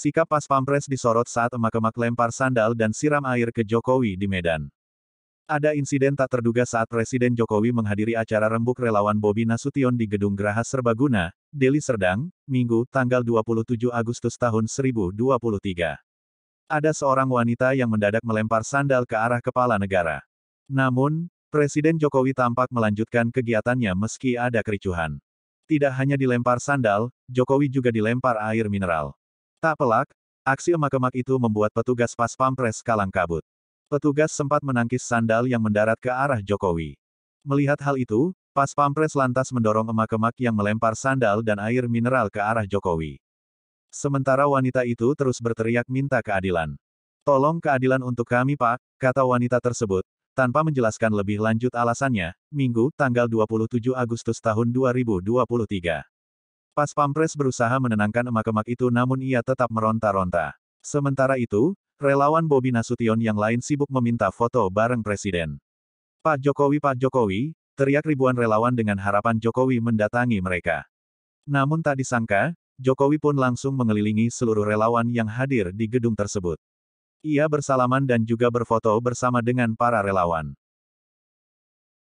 Sikap pas pampres disorot saat emak-emak lempar sandal dan siram air ke Jokowi di Medan. Ada insiden tak terduga saat Presiden Jokowi menghadiri acara rembuk relawan Bobi Nasution di Gedung Geraha Serbaguna, Deli Serdang, Minggu, tanggal 27 Agustus tahun 2023. Ada seorang wanita yang mendadak melempar sandal ke arah kepala negara. Namun, Presiden Jokowi tampak melanjutkan kegiatannya meski ada kericuhan. Tidak hanya dilempar sandal, Jokowi juga dilempar air mineral. Tak pelak, aksi emak-emak itu membuat petugas pas pampres kalang kabut. Petugas sempat menangkis sandal yang mendarat ke arah Jokowi. Melihat hal itu, pas pampres lantas mendorong emak-emak yang melempar sandal dan air mineral ke arah Jokowi. Sementara wanita itu terus berteriak minta keadilan. Tolong keadilan untuk kami pak, kata wanita tersebut, tanpa menjelaskan lebih lanjut alasannya, Minggu, tanggal 27 Agustus tahun 2023. Pas Pampres berusaha menenangkan emak-emak itu namun ia tetap meronta-ronta. Sementara itu, relawan Bobi Nasution yang lain sibuk meminta foto bareng Presiden. Pak Jokowi Pak Jokowi, teriak ribuan relawan dengan harapan Jokowi mendatangi mereka. Namun tak disangka, Jokowi pun langsung mengelilingi seluruh relawan yang hadir di gedung tersebut. Ia bersalaman dan juga berfoto bersama dengan para relawan.